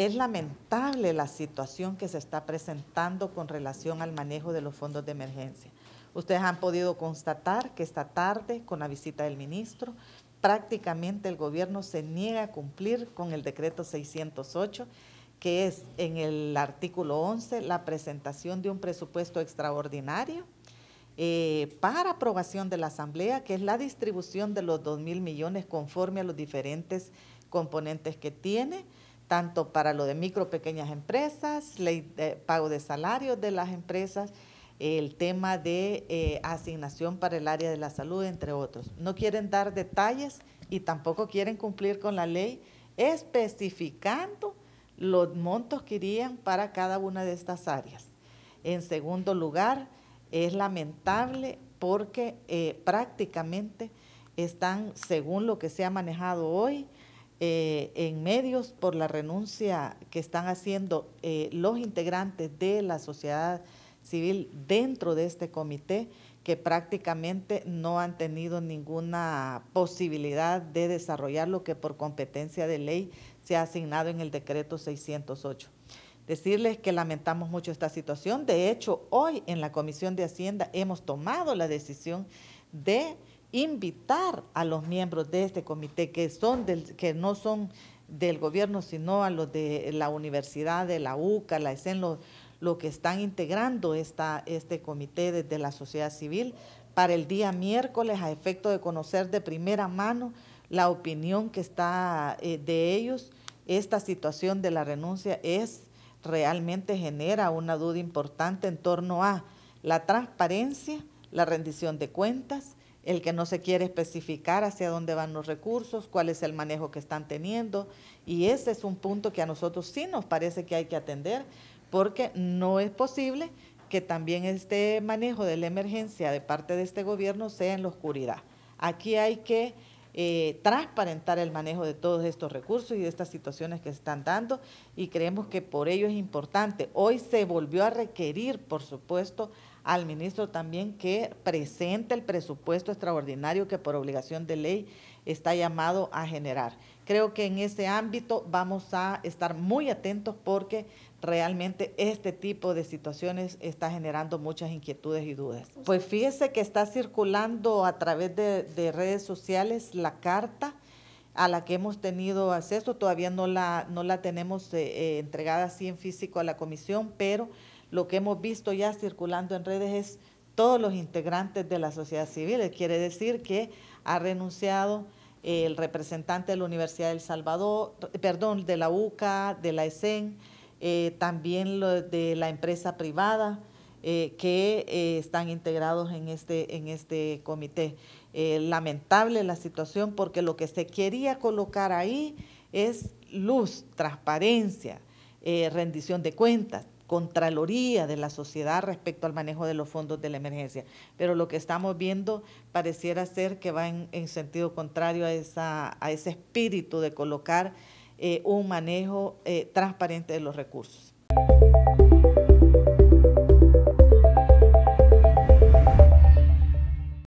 Es lamentable la situación que se está presentando con relación al manejo de los fondos de emergencia. Ustedes han podido constatar que esta tarde, con la visita del ministro, prácticamente el gobierno se niega a cumplir con el decreto 608, que es en el artículo 11 la presentación de un presupuesto extraordinario eh, para aprobación de la Asamblea, que es la distribución de los 2 mil millones conforme a los diferentes componentes que tiene tanto para lo de micro, pequeñas empresas, ley pago de salarios de las empresas, el tema de eh, asignación para el área de la salud, entre otros. No quieren dar detalles y tampoco quieren cumplir con la ley especificando los montos que irían para cada una de estas áreas. En segundo lugar, es lamentable porque eh, prácticamente están, según lo que se ha manejado hoy, eh, en medios por la renuncia que están haciendo eh, los integrantes de la sociedad civil dentro de este comité que prácticamente no han tenido ninguna posibilidad de desarrollar lo que por competencia de ley se ha asignado en el decreto 608. Decirles que lamentamos mucho esta situación. De hecho, hoy en la Comisión de Hacienda hemos tomado la decisión de invitar a los miembros de este comité que son del, que no son del gobierno, sino a los de la universidad, de la UCA, la ESEN, los, que están integrando esta, este comité desde la sociedad civil, para el día miércoles a efecto de conocer de primera mano la opinión que está eh, de ellos. Esta situación de la renuncia es realmente genera una duda importante en torno a la transparencia, la rendición de cuentas, el que no se quiere especificar hacia dónde van los recursos, cuál es el manejo que están teniendo. Y ese es un punto que a nosotros sí nos parece que hay que atender, porque no es posible que también este manejo de la emergencia de parte de este gobierno sea en la oscuridad. Aquí hay que eh, transparentar el manejo de todos estos recursos y de estas situaciones que se están dando y creemos que por ello es importante. Hoy se volvió a requerir, por supuesto, al ministro también que presente el presupuesto extraordinario que por obligación de ley está llamado a generar. Creo que en ese ámbito vamos a estar muy atentos porque realmente este tipo de situaciones está generando muchas inquietudes y dudas. Pues fíjese que está circulando a través de, redes sociales la carta a la que hemos tenido acceso, todavía no la, no la tenemos eh, eh, entregada así en físico a la comisión, pero lo que hemos visto ya circulando en redes es todos los integrantes de la sociedad civil. Quiere decir que ha renunciado eh, el representante de la Universidad del Salvador, perdón, de la UCA, de la ESEN, eh, también de la empresa privada eh, que están integrados en este, en este comité. lamentable la situación porque lo que se quería colocar ahí es luz, transparencia, rendición de cuentas, Contraloría de la sociedad respecto al manejo de los fondos de la emergencia. Pero lo que estamos viendo pareciera ser que va en, sentido contrario a, ese espíritu de colocar eh, un manejo eh, transparente de los recursos.